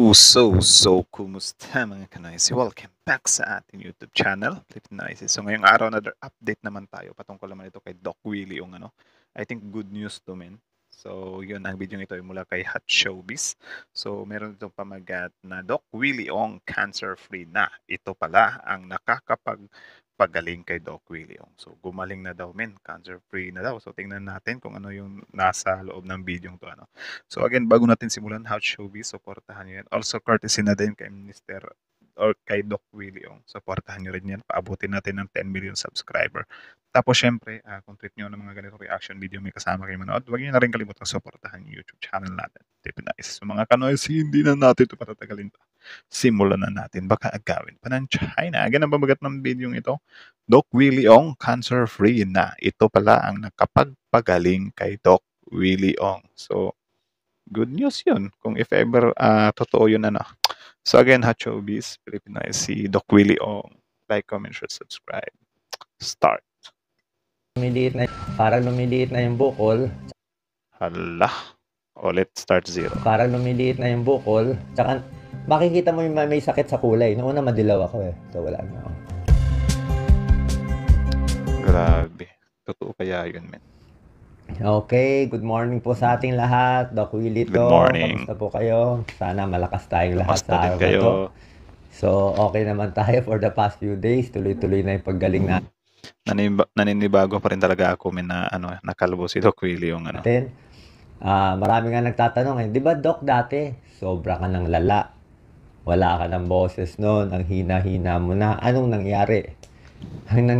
So, so, kumusta mga kanaisi? Welcome back sa ating YouTube channel, Flip Nice. So, ngayong araw, another update naman tayo patungkol naman ito kay Doc Willie, yung ano, I think good news to men. So, yun, ang video ito ay mula kay Hot Showbiz. So, meron itong pamagat na Doc Willie Ong cancer-free na. Ito pala ang nakakapag pagaling kay Doc William. So, gumaling na daw men, cancer-free na daw. So, tingnan natin kung ano yung nasa loob ng video to. Ano. So, again, bago natin simulan, how showbiz, supportahan nyo yan. Also, courtesy na din kay Mr or kay Doc Willie Ong. Supportahan nyo rin yan. Paabutin natin ng 10 million subscriber. Tapos syempre, uh, kung trip nyo ng mga ganito reaction video may kasama kayo manood, huwag nyo na rin kalimutan supportahan yung YouTube channel natin. Tip na isa sa mga kanoy, hindi na natin ito patatagalin pa. Simulan na natin. Baka agawin pa ng China. Ganun pamagat ng video ito. Doc Willie Ong, cancer-free na. Ito pala ang nakapagpagaling kay Doc Willie Ong. So, good news yun. Kung if ever uh, totoo yun ano. So again, Hachobis, Filipino see Doc Willie Ong. Like, comment, share, subscribe. Start. Lumiliit na, parang lumiliit na yung bukol. Hala. Oh, let's start zero. Para lumiliit na yung bukol. Tsaka, makikita mo yung may, may sakit sa kulay. Noong una, madilaw ako eh. So, wala na ako. Grabe. Totoo kaya yun, men. Okay, good morning po sa ating lahat. Doc Willie to. Good morning. Kamusta po kayo? Sana malakas tayong lahat Kamusta sa araw kayo? to. So, okay naman tayo for the past few days. Tuloy-tuloy na yung paggaling na. Nanib- naninibago pa rin talaga ako min na ano, nakalbo si Doc Willie yung ano. Atin, uh, ah, marami nga nagtatanong, eh, di ba Doc dati, sobra ka ng lala. Wala ka ng boses noon, ang hina-hina mo na. Anong nangyari? Ang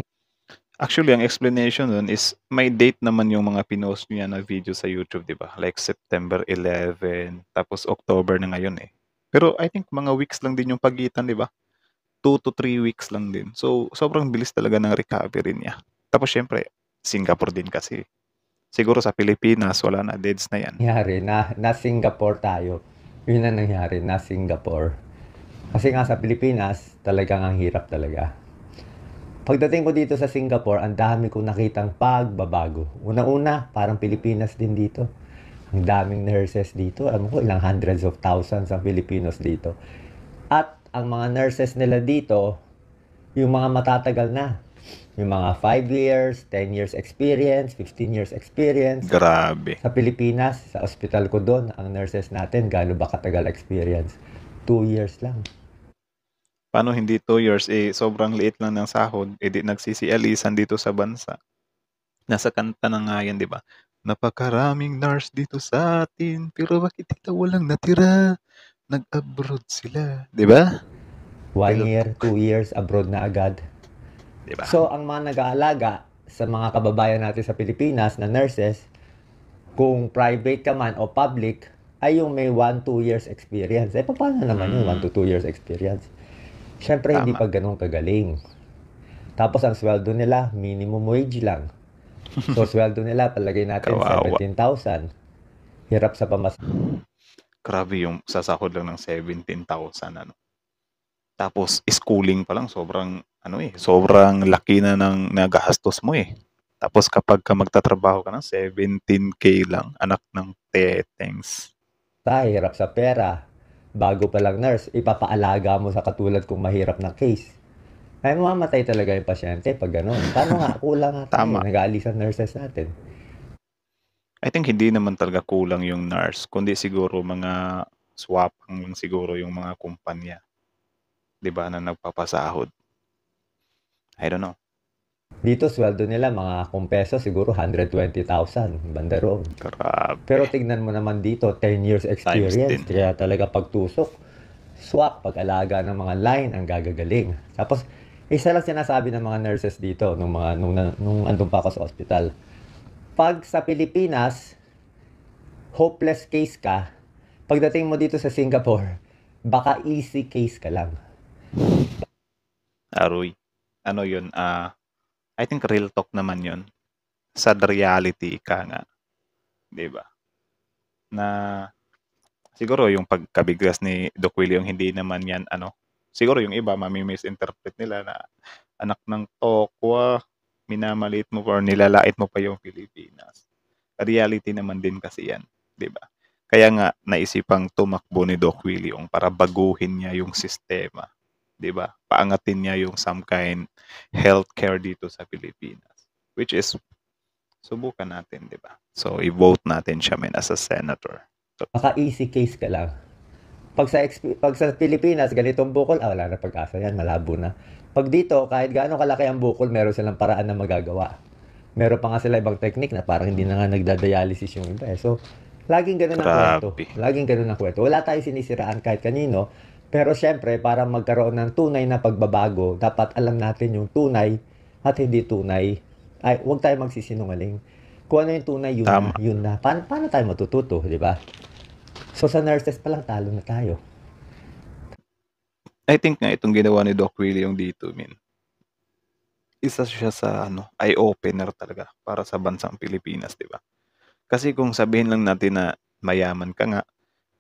Actually, ang explanation nun is may date naman yung mga pinost niya na video sa YouTube, di ba? Like September 11, tapos October na ngayon eh. Pero I think mga weeks lang din yung pagitan, di ba? 2 to 3 weeks lang din. So, sobrang bilis talaga ng recovery niya. Tapos syempre, Singapore din kasi. Siguro sa Pilipinas, wala na, deads na yan. Nangyari, na, na Singapore tayo. Yun ang nangyari, na Singapore. Kasi nga sa Pilipinas, talagang ang hirap talaga Pagdating ko dito sa Singapore, ang dami kong nakitang pagbabago. Una-una, parang Pilipinas din dito. Ang daming nurses dito. Alam ko, ilang hundreds of thousands ang Pilipinos dito. At ang mga nurses nila dito, yung mga matatagal na. Yung mga 5 years, 10 years experience, 15 years experience. Grabe. Sa Pilipinas, sa ospital ko doon, ang nurses natin, gano'n ba katagal experience? 2 years lang paano hindi 2 years, eh, sobrang liit lang ng sahod, eh, di nagsisialisan dito sa bansa. Nasa kanta na nga yan, di ba? Napakaraming nurse dito sa atin, pero bakit dito walang natira? Nag-abroad sila, di ba? One year, two years, abroad na agad. Di ba? So, ang mga nag-aalaga sa mga kababayan natin sa Pilipinas na nurses, kung private ka man o public, ay yung may 1-2 years experience. Eh, paano naman mm. yung 1 2 years experience? Siyempre, hindi pa ganun kagaling. Tapos, ang sweldo nila, minimum wage lang. So, sweldo nila, palagay natin, 17,000. Hirap sa pamas. Grabe yung sasahod lang ng 17,000. Ano? Tapos, schooling pa lang, sobrang, ano eh, sobrang laki na ng nagastos mo eh. Tapos kapag ka magtatrabaho ka ng 17K lang, anak ng tetings. Ah, hirap sa pera bago pa lang nurse, ipapaalaga mo sa katulad kong mahirap na case. Ay, mamatay talaga yung pasyente pag gano'n. Paano nga, kulang nga tayo. Tama. Nag-aalis ang nurses natin. I think hindi naman talaga kulang yung nurse, kundi siguro mga swapang ang siguro yung mga kumpanya. 'Di ba na nagpapasahod. I don't know. Dito, sweldo nila, mga kung peso, siguro 120,000, banda Grabe. Pero tignan mo naman dito, 10 years experience. Kaya talaga pagtusok, swak, pag-alaga ng mga line, ang gagagaling. Tapos, isa lang sinasabi ng mga nurses dito, nung, mga, nung, nung andun pa ako sa hospital. Pag sa Pilipinas, hopeless case ka, pagdating mo dito sa Singapore, baka easy case ka lang. Aroy, ano yun? Ah, uh I think real talk naman yun. Sad reality, ika nga. Di ba? Na siguro yung pagkabiglas ni Doc Willie yung hindi naman yan ano. Siguro yung iba mami-misinterpret nila na anak ng tokwa, minamalit mo or nilalait mo pa yung Pilipinas. Reality naman din kasi yan, 'di ba? Kaya nga naisipang tumakbo ni Doc Willie yung para baguhin niya yung sistema 'di ba? Paangatin niya yung some kind healthcare dito sa Pilipinas, which is subukan natin, 'di ba? So i-vote natin siya men as a senator. So, Baka easy case ka lang. Pag sa, pag sa Pilipinas, ganitong bukol, ah, wala na pag-asa yan, malabo na. Pag dito, kahit gaano kalaki ang bukol, meron silang paraan na magagawa. Meron pa nga sila ibang technique na parang hindi na nga nagdadialysis yung iba. Eh. So, Laging ganun ang kwento. Laging ganun ang kwento. Wala tayong sinisiraan kahit kanino. Pero syempre, para magkaroon ng tunay na pagbabago, dapat alam natin yung tunay at hindi tunay. Ay, huwag tayo magsisinungaling. Kung ano yung tunay, yun Tama. na. Yun na. Pa- paano tayo matututo, di ba? So sa nurses pa lang, talo na tayo. I think nga itong ginawa ni Doc Willie yung dito, min. Isa siya sa ano, eye-opener talaga para sa bansang Pilipinas, di ba? Kasi kung sabihin lang natin na mayaman ka nga,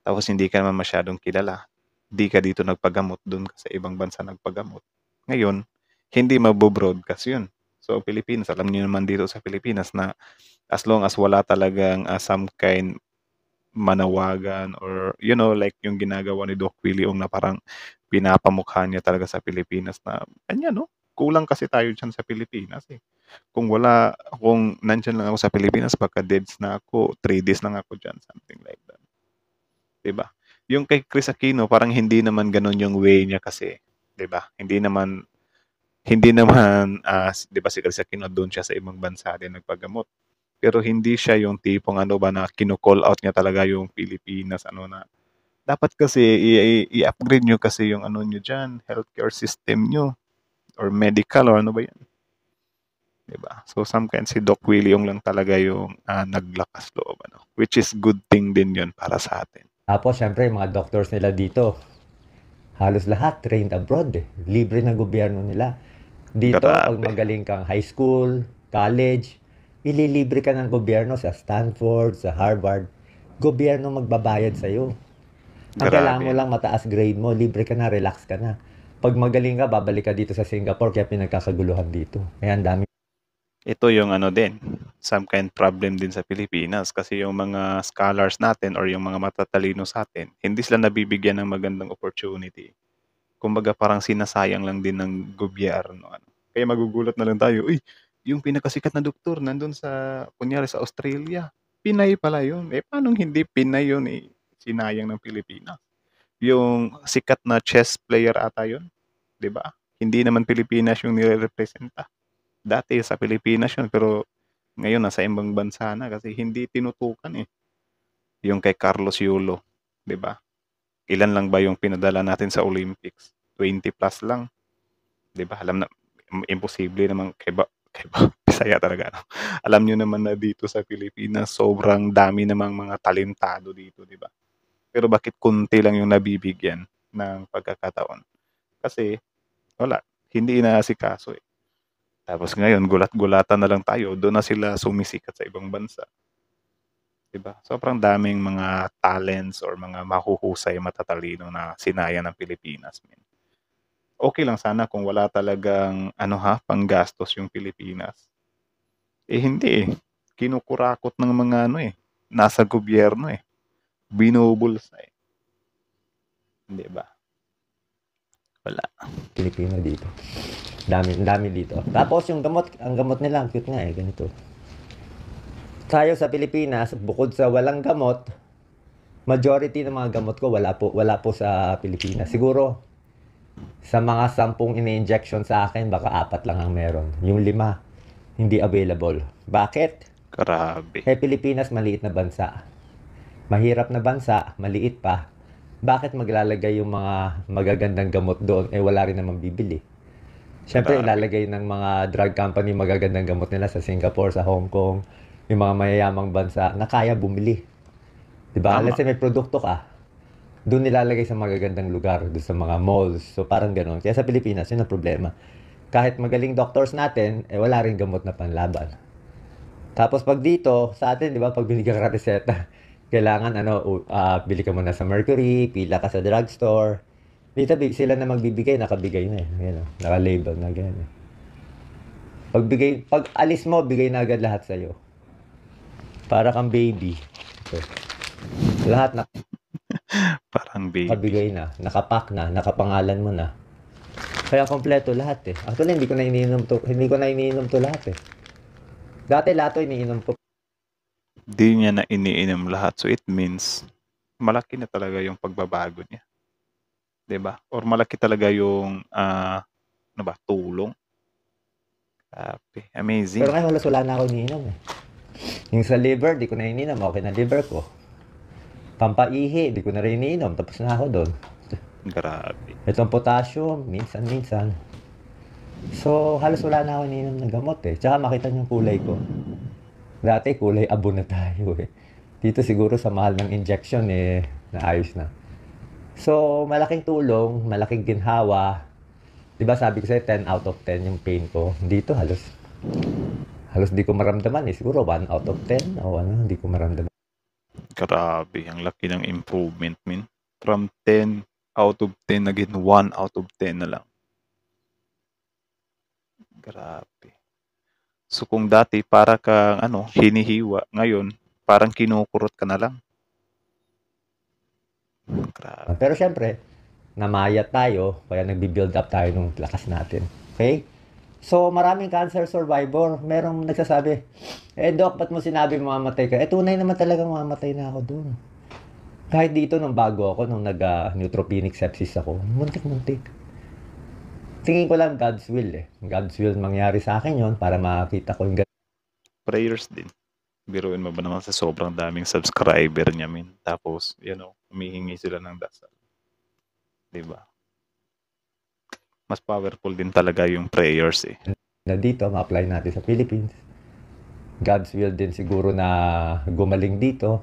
tapos hindi ka naman masyadong kilala, di ka dito nagpagamot, doon ka sa ibang bansa nagpagamot. Ngayon, hindi mabobroadcast yun. So, Pilipinas, alam niyo naman dito sa Pilipinas na as long as wala talagang uh, some kind manawagan or you know like yung ginagawa ni Doc Willie na parang pinapamukha niya talaga sa Pilipinas na kanya no kulang kasi tayo diyan sa Pilipinas eh kung wala kung nandiyan lang ako sa Pilipinas baka deads na ako 3 days lang ako diyan something like that 'di ba yung kay Chris Aquino, parang hindi naman ganun yung way niya kasi, 'di ba? Hindi naman hindi naman uh, 'di ba si Chris Aquino doon siya sa ibang bansa din nagpagamot. Pero hindi siya yung tipong ano ba na kino-call out niya talaga yung Pilipinas ano na dapat kasi i-upgrade niyo kasi yung ano niyo diyan, healthcare system niyo or medical, or ano ba yan. 'Di ba? So, sometimes si Doc Willie yung lang talaga yung uh, naglakas loob. Ano? Which is good thing din yon para sa atin. Tapos, syempre, yung mga doctors nila dito, halos lahat trained abroad. Eh. Libre ng gobyerno nila. Dito, Grabe. pag magaling kang high school, college, ililibre ka ng gobyerno sa Stanford, sa Harvard. Gobyerno magbabayad sa'yo. Ang Grabe. kailangan mo lang mataas grade mo, libre ka na, relax ka na. Pag magaling ka, babalik ka dito sa Singapore kaya pinagkakaguluhan dito. Kaya ang dami. Ito yung ano din, some kind problem din sa Pilipinas kasi yung mga scholars natin or yung mga matatalino sa atin, hindi sila nabibigyan ng magandang opportunity. Kumbaga parang sinasayang lang din ng gobyerno. Ano. Kaya magugulat na lang tayo, uy, yung pinakasikat na doktor nandun sa, kunyari sa Australia, Pinay pala yun. Eh, paano hindi Pinay yun eh? Sinayang ng Pilipinas. Yung sikat na chess player ata yun, di ba? Hindi naman Pilipinas yung nire-representa. Dati sa Pilipinas yun, pero ngayon, nasa ibang bansa na kasi hindi tinutukan eh. Yung kay Carlos Yulo, di ba? Ilan lang ba yung pinadala natin sa Olympics? 20 plus lang. Di ba? Alam na, imposible naman kay ba, kay ba, Bisaya talaga. No? Alam niyo naman na dito sa Pilipinas, sobrang dami namang mga talentado dito, di ba? Pero bakit kunti lang yung nabibigyan ng pagkakataon? Kasi, wala, hindi inaasikaso eh. Tapos ngayon, gulat-gulatan na lang tayo. Doon na sila sumisikat sa ibang bansa. Diba? Sobrang daming mga talents or mga mahuhusay, matatalino na sinaya ng Pilipinas. Man. Okay lang sana kung wala talagang ano ha, panggastos yung Pilipinas. Eh hindi eh. Kinukurakot ng mga ano eh. Nasa gobyerno eh. Binubulsa eh. Hindi ba? Wala. Pilipino dito. Dami, dami dito. Tapos yung gamot, ang gamot nila, cute nga eh, ganito. Tayo sa Pilipinas, bukod sa walang gamot, majority ng mga gamot ko wala po, wala po sa Pilipinas. Siguro, sa mga sampung ini-injection sa akin, baka apat lang ang meron. Yung lima, hindi available. Bakit? Grabe. Eh, Pilipinas, maliit na bansa. Mahirap na bansa, maliit pa bakit maglalagay yung mga magagandang gamot doon eh wala rin naman bibili. Siyempre, ilalagay ng mga drug company magagandang gamot nila sa Singapore, sa Hong Kong, yung mga mayayamang bansa na kaya bumili. Diba? Tama. Let's say may produkto ka, doon nilalagay sa magagandang lugar, doon sa mga malls. So, parang ganun. Kaya sa Pilipinas, yun ang problema. Kahit magaling doctors natin, eh wala rin gamot na panlaban. Tapos pag dito, sa atin, di ba, pag binigyan ka reseta, kailangan ano, uh, bili ka muna sa Mercury, pila ka sa drugstore, dito sila na magbibigay, nakabigay na eh. Yan, oh. nakalabel na ganyan. Eh. Pagbigay, bigay, pag alis mo, bigay na agad lahat sa'yo. Para kang baby. Ito. Lahat na. Parang baby. Nakabigay na, nakapak na, nakapangalan mo na. Kaya kompleto lahat eh. Actually, hindi ko na iniinom to, hindi ko na iniinom to lahat eh. Dati lahat to iniinom ko. Hindi niya na iniinom lahat. So it means malaki na talaga yung pagbabago niya. 'di ba? Or malaki talaga yung uh, ano ba, tulong. Grabe, amazing. Pero ngayon halos wala na ako iniinom eh. Yung sa liver, di ko na ininom. Okay na liver ko. Pampaihi, di ko na rin ininom. Tapos na ako doon. Grabe. Itong potassium, minsan-minsan. So, halos wala na ako ininom ng gamot eh. Tsaka makita niyo yung kulay ko. Dati kulay abo na tayo eh. Dito siguro sa mahal ng injection eh, naayos na. So, malaking tulong, malaking ginhawa. 'Di ba sabi ko sa 10 out of 10 yung pain ko. Dito halos halos di ko maramdaman eh. Siguro 1 out of 10 o ano, hindi ko maramdaman. Grabe, ang laki ng improvement, min. From 10 out of 10, naging 1 out of 10 na lang. Grabe. So kung dati para kang ano, hinihiwa, ngayon parang kinukurot ka na lang. Grabe. Pero syempre, namayat tayo, kaya nagbi-build up tayo ng lakas natin. Okay? So, maraming cancer survivor. Merong nagsasabi, eh, Doc, ba't mo sinabi mamamatay ka? Eh, tunay naman talaga mamamatay na ako doon. Kahit dito nung bago ako, nung nag-neutropenic ah, uh, sepsis ako, muntik-muntik. Tingin ko lang God's will eh. God's will mangyari sa akin yon para makita ko yung Prayers din. Biruin mo ba naman sa sobrang daming subscriber niya, min? Tapos, you know, humihingi sila ng dasal. 'Di ba? Mas powerful din talaga yung prayers eh. Na dito ma-apply natin sa Philippines. God's will din siguro na gumaling dito.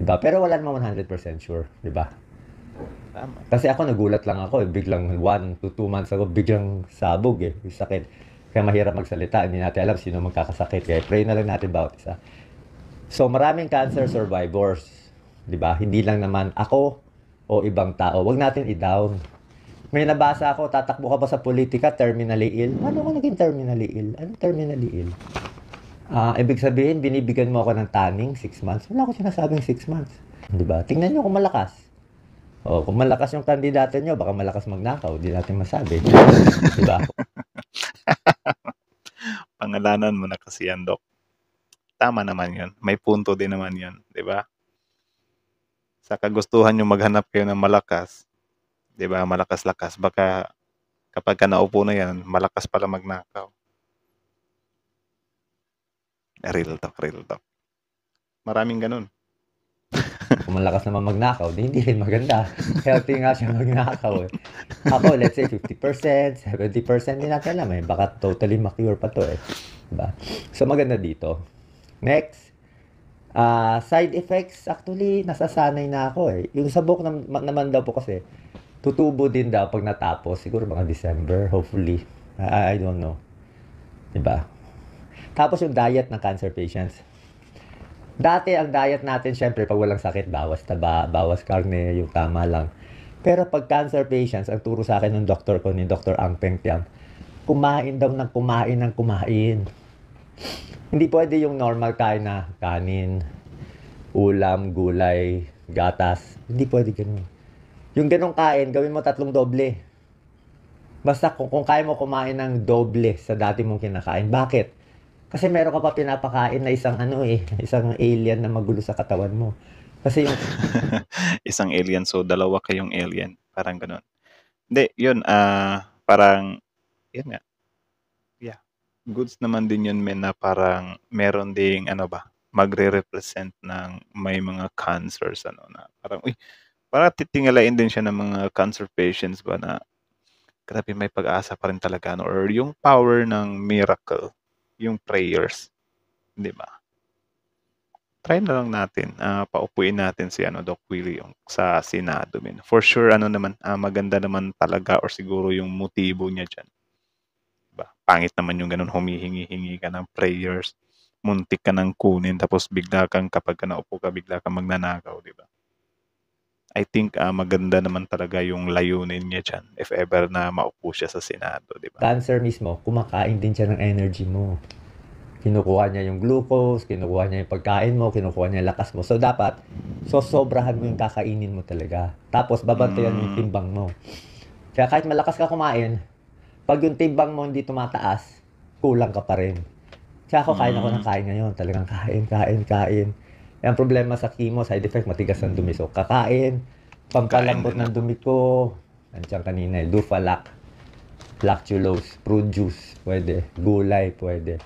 'Di ba? Pero wala naman 100% sure, 'di ba? Tama. Kasi ako nagulat lang ako, eh. biglang one to two months ako, biglang sabog eh, sakit. Kaya mahirap magsalita, hindi natin alam sino magkakasakit. Kaya pray na lang natin bawat isa. So maraming cancer survivors 'Di ba? Hindi lang naman ako o ibang tao. Huwag natin i-down. May nabasa ako, tatakbo ka ba sa politika, terminally ill? Paano ka naging terminally ill? Anong terminally ill? Uh, ibig sabihin, binibigyan mo ako ng tanning, 6 months. Wala ko sinasabing 6 months. Di ba? Tingnan nyo kung malakas. O, kung malakas yung kandidato nyo, baka malakas magnakaw. Di natin masabi. di ba? Pangalanan mo na kasi yan, Dok. Tama naman yun. May punto din naman yun. Di ba? sa kagustuhan nyo maghanap kayo ng malakas, 'di ba? Malakas-lakas baka kapag ka naupo na 'yan, malakas pala magnakaw. Real talk, real talk. Maraming ganun. Kung malakas naman magnakaw, di hindi rin maganda. Healthy nga siya magnakaw. Eh. Ako, let's say 50%, 70%, din natin alam eh. Baka totally makure pa to eh. Diba? So maganda dito. Next, Uh, side effects, actually, nasasanay na ako eh. Yung sa book naman daw po kasi, tutubo din daw pag natapos. Siguro mga December, hopefully. I, I don't know. Diba? Tapos yung diet ng cancer patients. Dati, ang diet natin, syempre, pag walang sakit, bawas taba, bawas karne, yung tama lang. Pero pag cancer patients, ang turo sa akin ng doktor ko, ni Dr. Ang Peng Tiang, kumain daw ng kumain ng kumain. Hindi pwede yung normal kain na kanin, ulam, gulay, gatas. Hindi pwede ganun. Yung ganong kain, gawin mo tatlong doble. Basta kung, kung kaya mo kumain ng doble sa dati mong kinakain. Bakit? Kasi meron ka pa pinapakain na isang ano eh, isang alien na magulo sa katawan mo. Kasi yung... isang alien, so dalawa kayong alien. Parang ganun. Hindi, yun, ah, uh, parang, yun nga, goods naman din yun men na parang meron ding ano ba, magre-represent ng may mga cancers ano na parang uy, para titingalain din siya ng mga cancer patients ba na grabe may pag-asa pa rin talaga no? or yung power ng miracle, yung prayers, 'di ba? Try na lang natin, uh, paupuin natin si ano Doc Willie yung sa Senado men. For sure ano naman, uh, maganda naman talaga or siguro yung motibo niya diyan Diba? Pangit naman yung ganun, humihingi-hingi ka ng prayers, muntik ka ng kunin, tapos bigla kang kapag ka naupo ka, bigla kang magnanakaw, di ba? I think uh, maganda naman talaga yung layunin niya dyan if ever na maupo siya sa Senado, di ba? Cancer mismo, kumakain din siya ng energy mo. Kinukuha niya yung glucose, kinukuha niya yung pagkain mo, kinukuha niya yung lakas mo. So, dapat, so sobrahan mo yung kakainin mo talaga. Tapos, babantayan mm. yung timbang mo. Kaya kahit malakas ka kumain, pag yung timbang mo hindi tumataas, kulang ka pa rin. Kaya ako, kain ako mm. ng kain ngayon. Talagang kain, kain, kain. Eh, ang problema sa chemo, side effect, matigas ng dumi. So, kakain, pampalambot ng dumi ko. Nandiyan kanina, eh, dufalac, lactulose, fruit juice, pwede. Gulay, pwede.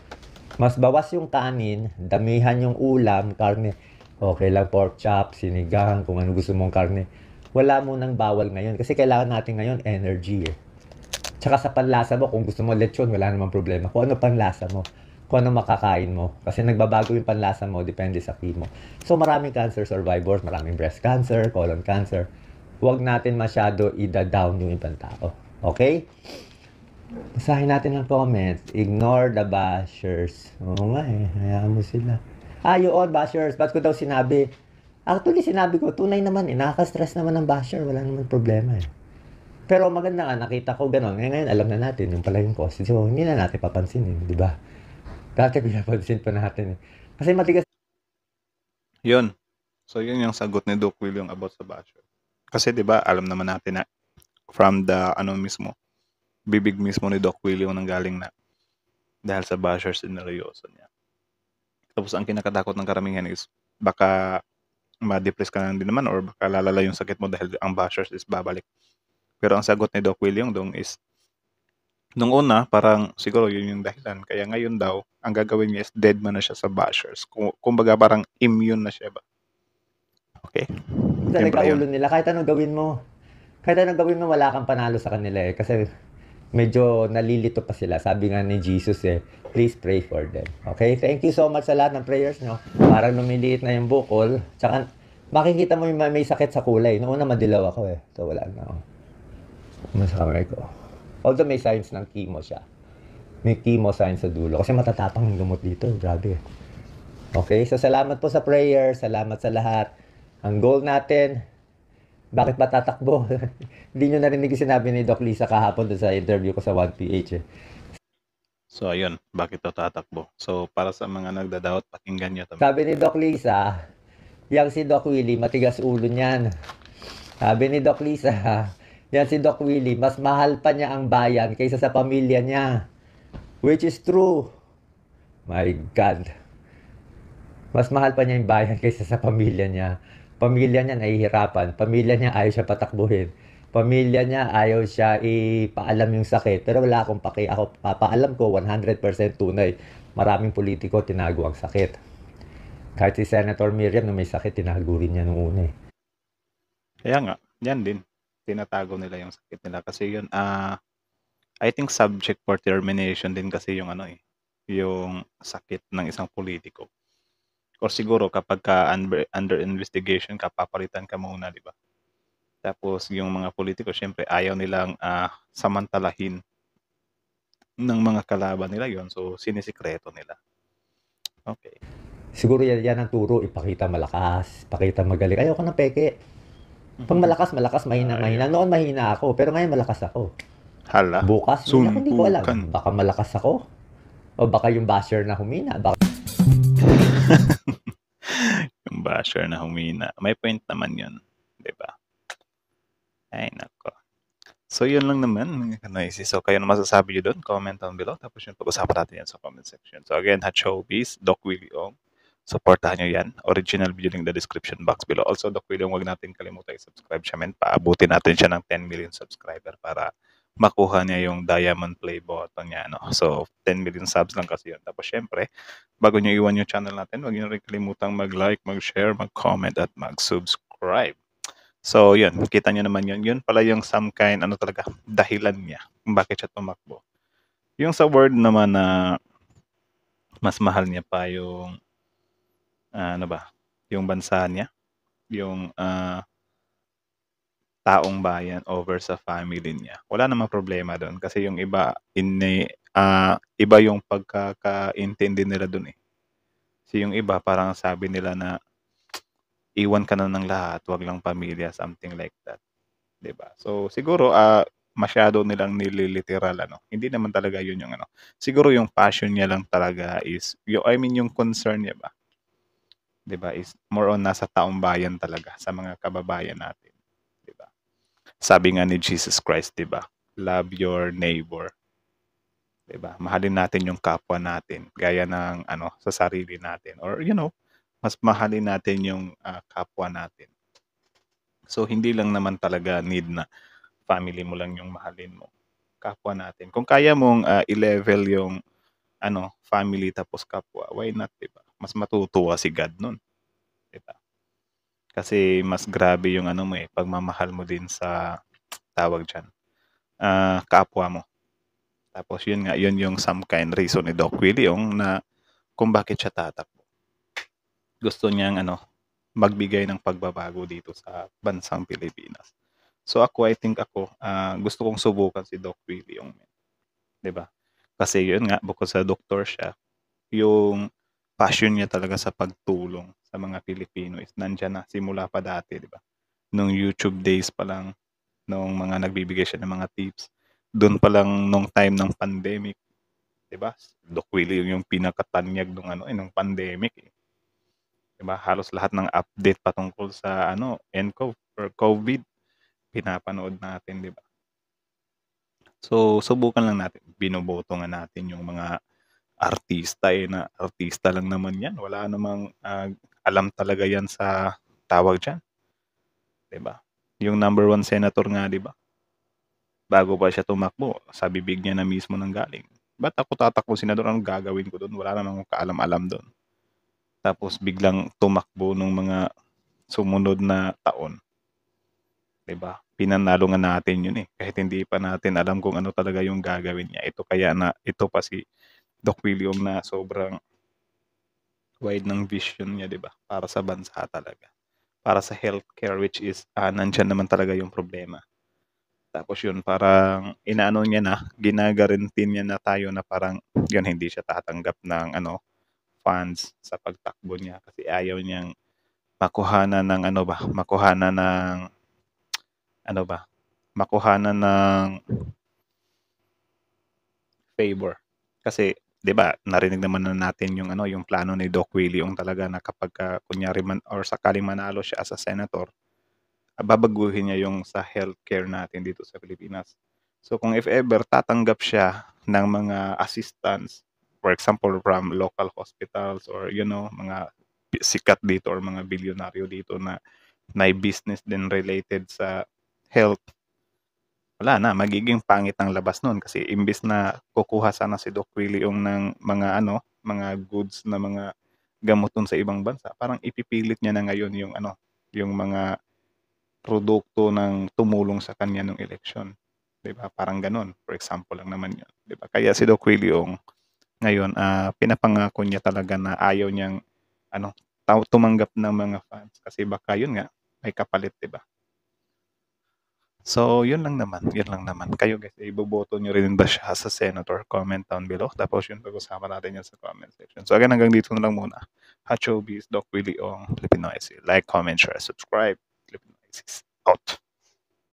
Mas bawas yung kanin, damihan yung ulam, karne. Okay lang, pork chop, sinigang, kung ano gusto mong karne. Wala mo nang bawal ngayon. Kasi kailangan natin ngayon energy eh. Tsaka sa panlasa mo, kung gusto mo lechon, wala namang problema. Kung ano panlasa mo, kung ano makakain mo. Kasi nagbabago yung panlasa mo, depende sa chemo. So maraming cancer survivors, maraming breast cancer, colon cancer. Huwag natin masyado ida-down yung ibang tao. Okay? Masahin natin ang comments. Ignore the bashers. Oo nga eh, hayaan mo sila. Ah, yun, bashers. Ba't ko daw sinabi? Actually, sinabi ko, tunay naman eh. Nakaka-stress naman ang basher. Wala naman problema eh. Pero maganda nga, nakita ko ganun. Eh, ngayon, alam na natin yung pala yung cause. So, hindi na natin papansinin, eh, di ba? Dati pinapansin pa natin. Eh. Kasi matigas. Yun. So, yun yung sagot ni Duke Will yung about sa basher. Kasi, di ba, alam naman natin na from the, ano mismo, bibig mismo ni Doc Will yung nanggaling na dahil sa bashers sinaryoso niya. Tapos ang kinakatakot ng karamihan is baka ma-depress ka na din naman or baka lalala yung sakit mo dahil ang bashers is babalik. Pero ang sagot ni Doc William Dong is, nung una, parang siguro yun yung dahilan. Kaya ngayon daw, ang gagawin niya is dead man na siya sa bashers. Kung, kumbaga parang immune na siya ba? Okay. Talaga ulo nila. Kahit anong gawin mo, kahit anong gawin mo, wala kang panalo sa kanila eh. Kasi medyo nalilito pa sila. Sabi nga ni Jesus eh, please pray for them. Okay? Thank you so much sa lahat ng prayers nyo. Parang lumiliit na yung bukol. Tsaka makikita mo yung may sakit sa kulay. Noong una madilaw ako eh. So wala na. No masawa ko. Although may signs ng chemo siya. May chemo signs sa dulo. Kasi matatapang yung gamot dito. Grabe. Okay, so salamat po sa prayer. Salamat sa lahat. Ang goal natin, bakit ba tatakbo? Hindi nyo narinig yung sinabi ni Doc Lisa kahapon sa interview ko sa 1PH. Eh. So ayun, bakit to tatakbo? So para sa mga nagdadawat, pakinggan nyo. Tam- Sabi ni Doc Lisa, yung si Doc Willie, matigas ulo niyan. Sabi ni Doc Lisa, yan si Doc Willie, mas mahal pa niya ang bayan kaysa sa pamilya niya. Which is true. My God. Mas mahal pa niya yung bayan kaysa sa pamilya niya. Pamilya niya nahihirapan. Pamilya niya ayaw siya patakbuhin. Pamilya niya ayaw siya ipaalam yung sakit. Pero wala akong paki. Ako, papaalam ko 100% tunay. Maraming politiko tinago ang sakit. Kahit si Senator Miriam na may sakit, tinago rin niya noong una eh. Kaya nga, yan din tinatago nila yung sakit nila kasi yun ah uh, I think subject for termination din kasi yung ano eh yung sakit ng isang politiko or siguro kapag ka under, under investigation ka papalitan ka muna di ba tapos yung mga politiko syempre ayaw nilang uh, samantalahin ng mga kalaban nila yon so sinisikreto nila okay siguro yan, yan ang turo ipakita malakas pakita magaling ayoko na peke pag mhm. malakas, malakas, mahina, ah, mahina. Noon mahina ako, pero ngayon malakas ako. Hala. Bukas, Soon, ako, hindi ko alam. Baka malakas ako. O baka yung basher na humina. Baka... yung basher na humina. May point naman yun. ba? Diba? Ay, nako. So, yun lang naman, mga noisy. So, kayo na masasabi nyo doon, comment down below. Tapos yun, pag-usapan natin yan sa comment section. So, again, Hachobies, Doc Willie Ong, Supportahan nyo yan. Original video link the description box below. Also, Doc William, huwag natin kalimutan i-subscribe siya, men. Paabutin natin siya ng 10 million subscriber para makuha niya yung diamond play button niya. No? So, 10 million subs lang kasi yun. Tapos, syempre, bago nyo iwan yung channel natin, huwag nyo rin kalimutang mag-like, mag-share, mag-comment, at mag-subscribe. So, yun. Kita nyo naman yun. Yun pala yung some kind, ano talaga, dahilan niya kung bakit siya tumakbo. Yung sa word naman na mas mahal niya pa yung uh, ano ba, yung bansa niya, yung uh, taong bayan over sa family niya. Wala namang problema doon kasi yung iba in uh, ah, iba yung pagkakaintindi nila doon eh. So yung iba parang sabi nila na iwan ka na ng lahat, wag lang pamilya, something like that. 'Di ba? So siguro uh, masyado nilang nililiteral ano. Hindi naman talaga 'yun yung ano. Siguro yung passion niya lang talaga is yung, I mean yung concern niya ba 'di ba? Is more on nasa taong bayan talaga sa mga kababayan natin, 'di ba? Sabi nga ni Jesus Christ, 'di ba? Love your neighbor. 'Di ba? Mahalin natin yung kapwa natin gaya ng ano sa sarili natin or you know, mas mahalin natin yung uh, kapwa natin. So hindi lang naman talaga need na family mo lang yung mahalin mo. Kapwa natin. Kung kaya mong uh, i-level yung ano, family tapos kapwa, why not, 'di ba? mas matutuwa si God nun. Diba? Kasi mas grabe yung ano mo eh, pagmamahal mo din sa tawag dyan, uh, ah, kaapwa mo. Tapos yun nga, yun yung some kind reason ni Doc Willie yung na kung bakit siya tatakbo. Gusto niyang ano, magbigay ng pagbabago dito sa bansang Pilipinas. So ako, I think ako, uh, gusto kong subukan si Doc Willie yung men. ba? Kasi yun nga, bukod sa doktor siya, yung passion niya talaga sa pagtulong sa mga Pilipino is nandiyan na simula pa dati, di ba? Nung YouTube days pa lang, nung mga nagbibigay siya ng mga tips, doon pa lang nung time ng pandemic, di ba? Doc Willie yung pinakatanyag nung ano, eh, nung pandemic. Eh. Di ba? Halos lahat ng update patungkol sa ano, NCOV or COVID, pinapanood natin, di ba? So, subukan lang natin. Binoboto nga natin yung mga artista eh, na artista lang naman yan. Wala namang uh, alam talaga yan sa tawag dyan. ba? Diba? Yung number one senator nga, ba? Diba? Bago pa siya tumakbo, sa bibig niya na mismo nang galing. Ba't ako tatakbo senador? Anong gagawin ko doon? Wala namang kaalam-alam doon. Tapos biglang tumakbo nung mga sumunod na taon. 'di ba? Pinanalo nga natin 'yun eh. Kahit hindi pa natin alam kung ano talaga yung gagawin niya. Ito kaya na ito pa si Doc William na sobrang wide ng vision niya, di ba? Para sa bansa talaga. Para sa healthcare, which is, ah, nandyan naman talaga yung problema. Tapos yun, parang inaano niya na, ginagarantin niya na tayo na parang, yun, hindi siya tatanggap ng ano, funds sa pagtakbo niya kasi ayaw niyang makuhana ng ano ba, makuhana ng ano ba, makuhana ng favor. Kasi 'di ba? Narinig naman na natin yung ano, yung plano ni Doc Willie yung talaga na kapag ah, kunyari man or sakaling manalo siya as a senator, babaguhin niya yung sa healthcare natin dito sa Pilipinas. So kung if ever tatanggap siya ng mga assistance, for example from local hospitals or you know, mga sikat dito or mga bilyonaryo dito na may business din related sa health wala na, magiging pangit ang labas nun kasi imbis na kukuha sana si Doc Willie yung ng mga ano, mga goods na mga gamot dun sa ibang bansa, parang ipipilit niya na ngayon yung ano, yung mga produkto ng tumulong sa kanya nung eleksyon. 'Di ba? Parang ganun. For example lang naman 'yun. 'Di ba? Kaya si Doc Willie yung ngayon uh, pinapangako niya talaga na ayaw niyang ano, tumanggap ng mga fans kasi baka 'yun nga may kapalit, 'di ba? So, yun lang naman. Yun lang naman. Kayo guys, iboboto nyo rin ba siya sa senator? Comment down below. Tapos yun, pag-usapan natin yan sa comment section. So, again, hanggang dito na lang muna. Hachobies, Doc Willie Ong, Filipino Like, comment, share, subscribe. Filipino out.